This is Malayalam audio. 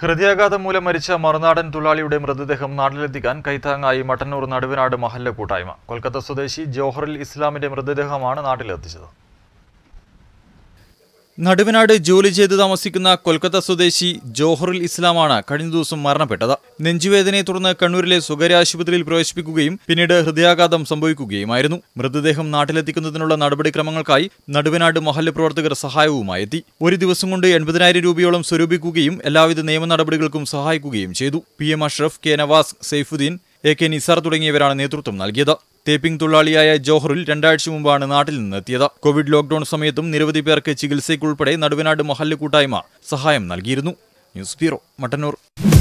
ഹൃദയാഘാതം മൂലം മരിച്ച മറുനാടൻ തൊഴിലാളിയുടെ മൃതദേഹം നാട്ടിലെത്തിക്കാൻ കൈത്താങ്ങായി മട്ടന്നൂർ നടുവിനാട് മഹല്ല കൂട്ടായ്മ കൊൽക്കത്ത സ്വദേശി ജോഹറിൽ ഇസ്ലാമിന്റെ മൃതദേഹമാണ് നാട്ടിലെത്തിച്ചത് നടുവിനാട് ജോലി ചെയ്ത് താമസിക്കുന്ന കൊൽക്കത്ത സ്വദേശി ജോഹറുൽ ഇസ്ലാമാണ് കഴിഞ്ഞ ദിവസം മരണപ്പെട്ടത് നെഞ്ചുവേദനയെ തുടർന്ന് കണ്ണൂരിലെ സ്വകാര്യ ആശുപത്രിയിൽ പ്രവേശിപ്പിക്കുകയും പിന്നീട് ഹൃദയാഘാതം സംഭവിക്കുകയുമായിരുന്നു മൃതദേഹം നാട്ടിലെത്തിക്കുന്നതിനുള്ള നടപടിക്രമങ്ങൾക്കായി നടുവിനാട് മഹല്ല് പ്രവർത്തകർ സഹായവുമായി എത്തി ഒരു ദിവസം കൊണ്ട് എൺപതിനായിരം രൂപയോളം സ്വരൂപിക്കുകയും എല്ലാവിധ നിയമ നടപടികൾക്കും സഹായിക്കുകയും ചെയ്തു P M Ashraf K Navas Saifuddin A K Nisar തുടങ്ങിയവരാണ് നേതൃത്വം നൽകിയത് ടേപ്പിംഗ് തൊഴിലാളിയായ ജോഹറിൽ രണ്ടാഴ്ച മുമ്പാണ് നാട്ടിൽ നിന്നെത്തിയത് കോവിഡ് ലോക്ഡൌൺ സമയത്തും നിരവധി പേർക്ക് ചികിത്സയ്ക്കുൾപ്പെടെ നടുവനാട് മഹല്ല് കൂട്ടായ്മ സഹായം നൽകിയിരുന്നു ന്യൂസ് ബ്യൂറോ മട്ടന്നൂർ